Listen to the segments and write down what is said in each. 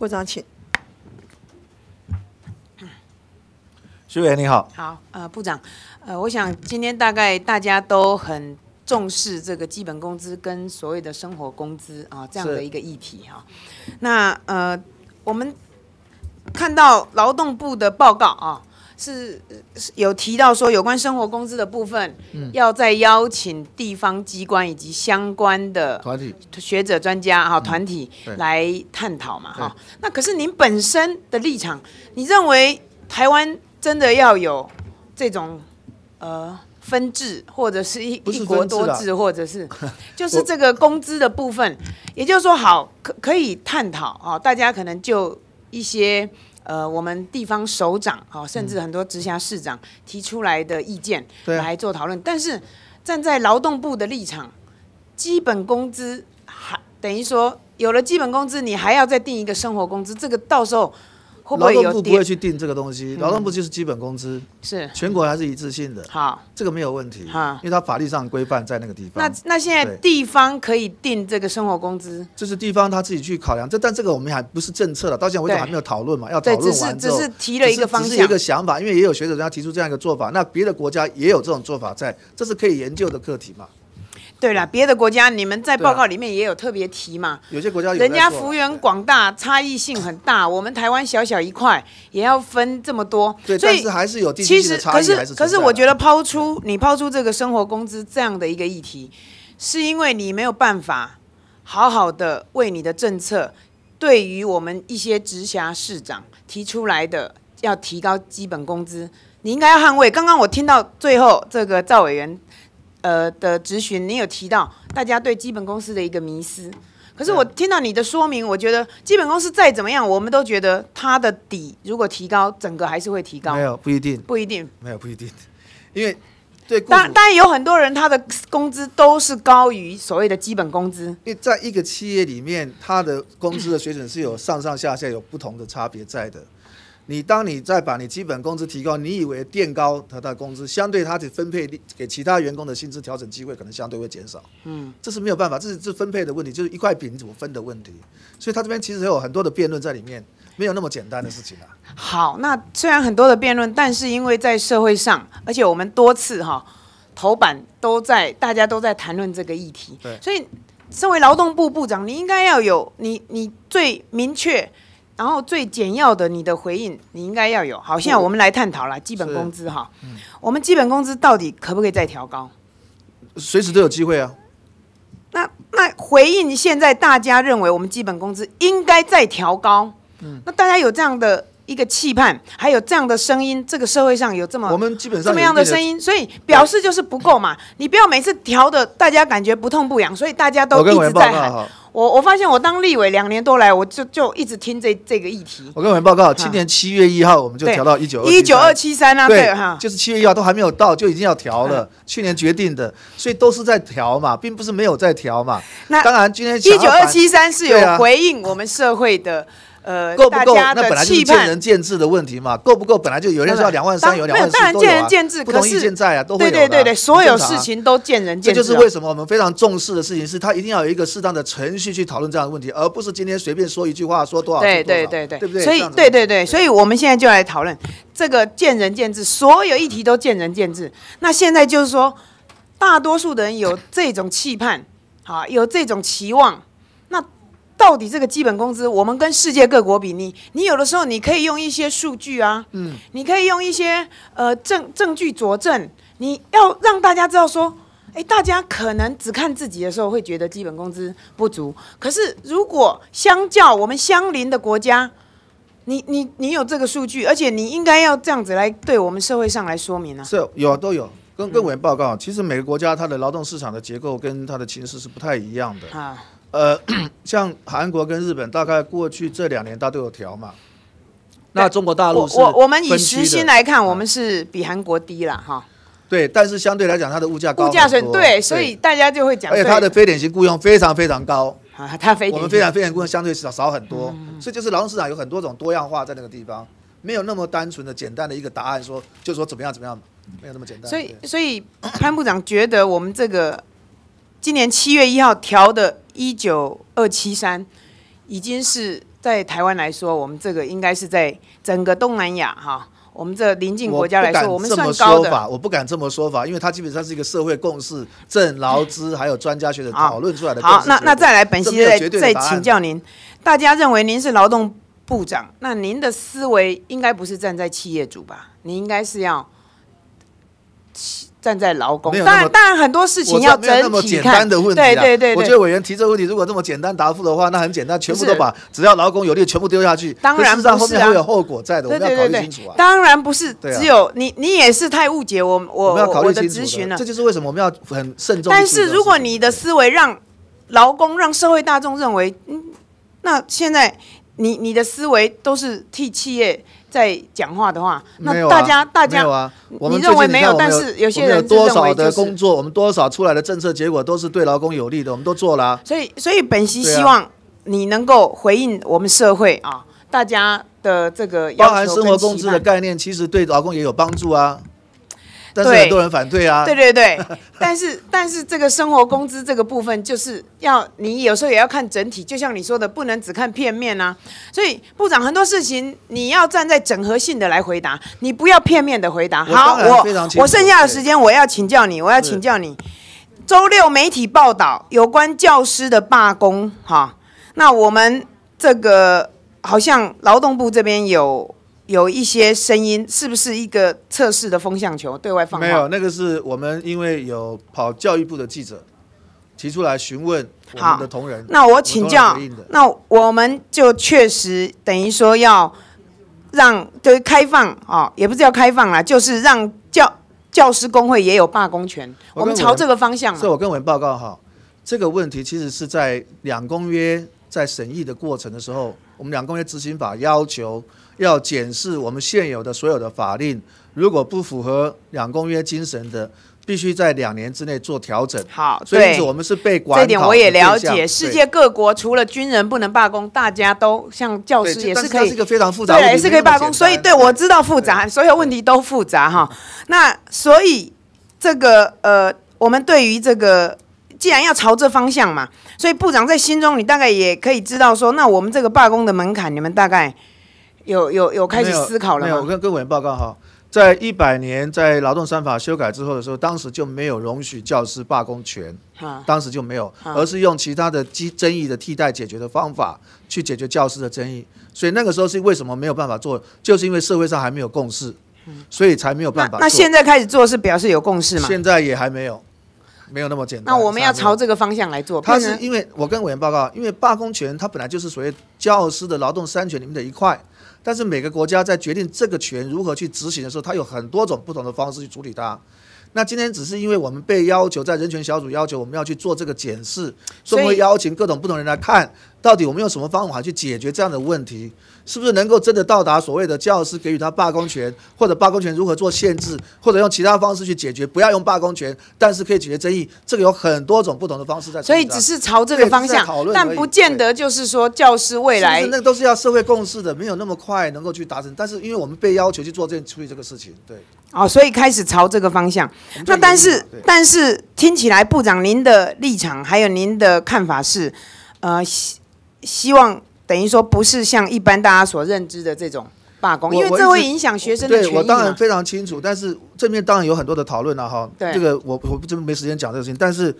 部长，请。徐委员，你好。好，呃，部长，呃，我想今天大概大家都很重视这个基本工资跟所谓的生活工资啊这样的一个议题哈。那呃，我们看到劳动部的报告啊。是有提到说有关生活工资的部分，嗯，要再邀请地方机关以及相关的团体、学者、专家哈团体来探讨嘛，哈。那可是您本身的立场，你认为台湾真的要有这种呃分治，或者是一一国多治，或者是 就是这个工资的部分，也就是说好可可以探讨啊，大家可能就一些。呃，我们地方首长啊，甚至很多直辖市长提出来的意见来做讨论，但是站在劳动部的立场，基本工资还等于说有了基本工资，你还要再定一个生活工资，这个到时候。劳动部不会去定这个东西，劳动部就是基本工资，是全国还是一致性的，好，这个没有问题，因为它法律上规范在那个地方。那那现在地方可以定这个生活工资，这是地方他自己去考量，这但这个我们还不是政策了，到现在为止还没有讨论嘛，要讨论完之后，只是只是提了一个方向，一个想法，因为也有学者家提出这样一个做法，那别的国家也有这种做法在，这是可以研究的课题嘛。对了，别的国家你们在报告里面也有特别提嘛？有些国家人家幅员广大，差异性很大。我们台湾小小一块，也要分这么多。对，但是还是有地区的差异。可是，可是我觉得抛出你抛出这个生活工资这样的一个议题，是因为你没有办法好好的为你的政策，对于我们一些直辖市长提出来的要提高基本工资，你应该要捍卫。刚刚我听到最后这个赵委员。呃的咨询，你有提到大家对基本公司的一个迷失，可是我听到你的说明，我觉得基本公司再怎么样，我们都觉得它的底如果提高，整个还是会提高。没有不一定，不一定，没有不一定，因为对。当当然有很多人他的工资都是高于所谓的基本工资。因为在一个企业里面，他的工资的水准是有上上下下有不同的差别在的。你当你再把你基本工资提高，你以为垫高他的工资，相对他的分配给其他员工的薪资调整机会可能相对会减少。嗯，这是没有办法，这是这分配的问题，就是一块饼怎么分的问题。所以他这边其实有很多的辩论在里面，没有那么简单的事情啊。好，那虽然很多的辩论，但是因为在社会上，而且我们多次哈头版都在大家都在谈论这个议题，对，所以身为劳动部部长，你应该要有你你最明确。然后最简要的你的回应你应该要有。好，现在我们来探讨了基本工资哈，我们基本工资到底可不可以再调高？随时都有机会啊。那那回应现在大家认为我们基本工资应该再调高？嗯，那大家有这样的。一个期盼，还有这样的声音，这个社会上有这么我们基本上这么样的声音，所以表示就是不够嘛。你不要每次调的，大家感觉不痛不痒，所以大家都一直在喊。我我发现我当立委两年多来，我就就一直听这这个议题。我跟你们报告，今年七月一号我们就调到一九二一九二七三啊，对哈，就是七月一号都还没有到就已经要调了。去年决定的，所以都是在调嘛，并不是没有在调嘛。那当然，今天一九二七三是有回应我们社会的。呃，够不够？那本来见仁见智的问题嘛，够不够本来就有些人说两万三有两万三当然见仁见智，不意见在啊，都会有对对对对，所有事情都见仁见智。这就是为什么我们非常重视的事情，是他一定要有一个适当的程序去讨论这样的问题，而不是今天随便说一句话，说多少对多少，对不对？所以对对对，所以我们现在就来讨论这个见仁见智，所有议题都见仁见智。那现在就是说，大多数的人有这种期盼，好，有这种期望。到底这个基本工资，我们跟世界各国比，你你有的时候你可以用一些数据啊，嗯，你可以用一些呃证证据佐证，你要让大家知道说，哎，大家可能只看自己的时候会觉得基本工资不足，可是如果相较我们相邻的国家，你你你有这个数据，而且你应该要这样子来对我们社会上来说明啊，是有都有，跟跟委员报告，其实每个国家它的劳动市场的结构跟它的情势是不太一样的啊。呃，像韩国跟日本，大概过去这两年它都有调嘛。那中国大陆是，我我们以实薪来看，我们是比韩国低了哈。对，但是相对来讲，它的物价物价是对，所以大家就会讲，而且它的非典型雇佣非常非常高啊，它非我们非常非常雇佣相对少少很多，所以就是劳动市场有很多种多样化在那个地方，没有那么单纯的简单的一个答案，说就说怎么样怎么样，没有那么简单。所以所以潘部长觉得我们这个今年七月一号调的。一九二七三，已经是在台湾来说，我们这个应该是在整个东南亚哈，我们这邻近国家来说，我们这么说法，我不敢这么说法，因为它基本上是一个社会共识，政劳资还有专家学者讨论出来的。好，那那再来本期再再请教您，大家认为您是劳动部长，那您的思维应该不是站在企业主吧？您应该是要。站在劳工，当然当然很多事情要整体看。对对对，我觉得委员提这个问题，如果这么简单答复的话，那很简单，全部都把只要劳工有利，全部丢下去。当然不是啊，后面会有后果在的，我们要考虑清楚啊。当然不是，只有你你也是太误解我我们我的咨询了。这就是为什么我们要很慎重。但是如果你的思维让劳工让社会大众认为，嗯，那现在。你你的思维都是替企业在讲话的话，那大家大家，你认为没有，但是有些人多少的工作，我们多少出来的政策结果都是对劳工有利的，我们都做了。所以所以，本席希望你能够回应我们社会啊大家的这个包含生活工资的概念，其实对劳工也有帮助啊。但是很多人反对啊！对对对，但是但是这个生活工资这个部分，就是要你有时候也要看整体，就像你说的，不能只看片面啊。所以部长很多事情，你要站在整合性的来回答，你不要片面的回答。好，我我剩下的时间我要请教你，我要请教你。周六媒体报道有关教师的罢工，哈，那我们这个好像劳动部这边有。有一些声音，是不是一个测试的风向球对外放？没有，那个是我们因为有跑教育部的记者提出来询问我们的同仁。那我请教，那我们就确实等于说要让对开放啊，也不是要开放啊，就是让教教师工会也有罢工权。我们朝这个方向。所以我跟我们报告哈，这个问题其实是在两公约在审议的过程的时候，我们两公约执行法要求。要检视我们现有的所有的法令，如果不符合两公约精神的，必须在两年之内做调整。好，所以我们是被管。这一点我也了解。世界各国除了军人不能罢工，大家都像教师也是可以。是一个非常复杂。对，也是可以罢工。所以，对，我知道复杂，所有问题都复杂哈。那所以这个呃，我们对于这个既然要朝这方向嘛，所以部长在心中，你大概也可以知道说，那我们这个罢工的门槛，你们大概。有有有开始思考了吗？没有，我跟各位报告哈，在一百年在劳动三法修改之后的时候，当时就没有容许教师罢工权，当时就没有，而是用其他的积争议的替代解决的方法去解决教师的争议，所以那个时候是为什么没有办法做，就是因为社会上还没有共识，所以才没有办法。那现在开始做是表示有共识吗？现在也还没有。没有那么简单。那我们要朝这个方向来做。它是因为我跟委员报告，因为罢工权它本来就是属于教师的劳动三权里面的一块，但是每个国家在决定这个权如何去执行的时候，它有很多种不同的方式去处理它。那今天只是因为我们被要求在人权小组要求我们要去做这个检视，所以会邀请各种不同人来看，到底我们用什么方法去解决这样的问题，是不是能够真的到达所谓的教师给予他罢工权，或者罢工权如何做限制，或者用其他方式去解决，不要用罢工权，但是可以解决争议，这个有很多种不同的方式在。所以只是朝这个方向讨论，但不见得就是说教师未来。那都是要社会共识的，没有那么快能够去达成。但是因为我们被要求去做这件处理这个事情，对。哦，所以开始朝这个方向。那但是但是听起来，部长您的立场还有您的看法是，呃，希希望等于说不是像一般大家所认知的这种罢工，因为这会影响学生的权益。我当然非常清楚，但是这边当然有很多的讨论了哈。对，这个我我真没时间讲这个事情，但是。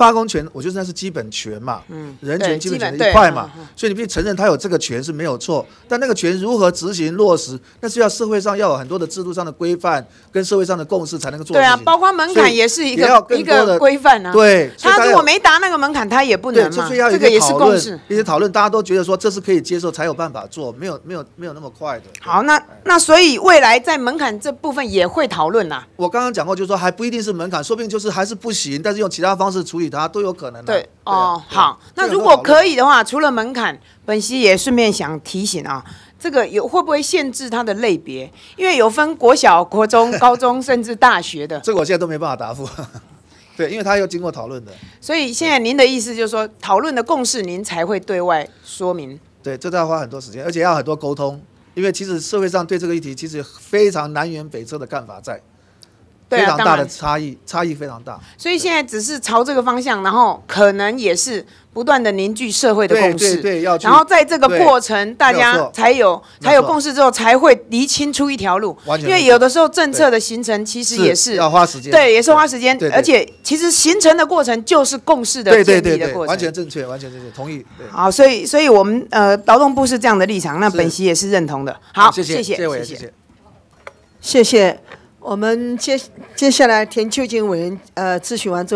罢工权，我觉得那是基本权嘛，嗯，人权、基本权的一块嘛，所以你必须承认他有这个权是没有错，但那个权如何执行落实，那是要社会上要有很多的制度上的规范跟社会上的共识才能够做。对啊，包括门槛也是一个一个规范啊。对，他如果没达那个门槛，他也不能嘛。这个也是共识，一些讨论，大家都觉得说这是可以接受，才有办法做，没有没有没有那么快的。好，那那所以未来在门槛这部分也会讨论呐。我刚刚讲过，就是说还不一定是门槛，说不定就是还是不行，但是用其他方式处理。他都有可能的。对，哦，好，那如果可以的话，除了门槛，本溪也顺便想提醒啊，这个有会不会限制它的类别？因为有分国小、国中、高中，甚至大学的。这个我现在都没办法答复，对，因为他要经过讨论的。所以现在您的意思就是说，讨论的共识您才会对外说明。对，这都要花很多时间，而且要很多沟通，因为其实社会上对这个议题其实非常南辕北辙的看法在。非常大的差异，差异非常大，所以现在只是朝这个方向，然后可能也是不断的凝聚社会的共识，对，要然后在这个过程，大家才有才有共识之后，才会厘清出一条路，因为有的时候政策的形成其实也是要花时间，对，也是花时间，而且其实形成的过程就是共识的建立的过程，完全正确，完全正确，同意。好，所以，所以我们呃劳动部是这样的立场，那本席也是认同的。好，谢谢，谢谢，谢谢。我们接接下来，田秋静委员，呃，咨询完之后。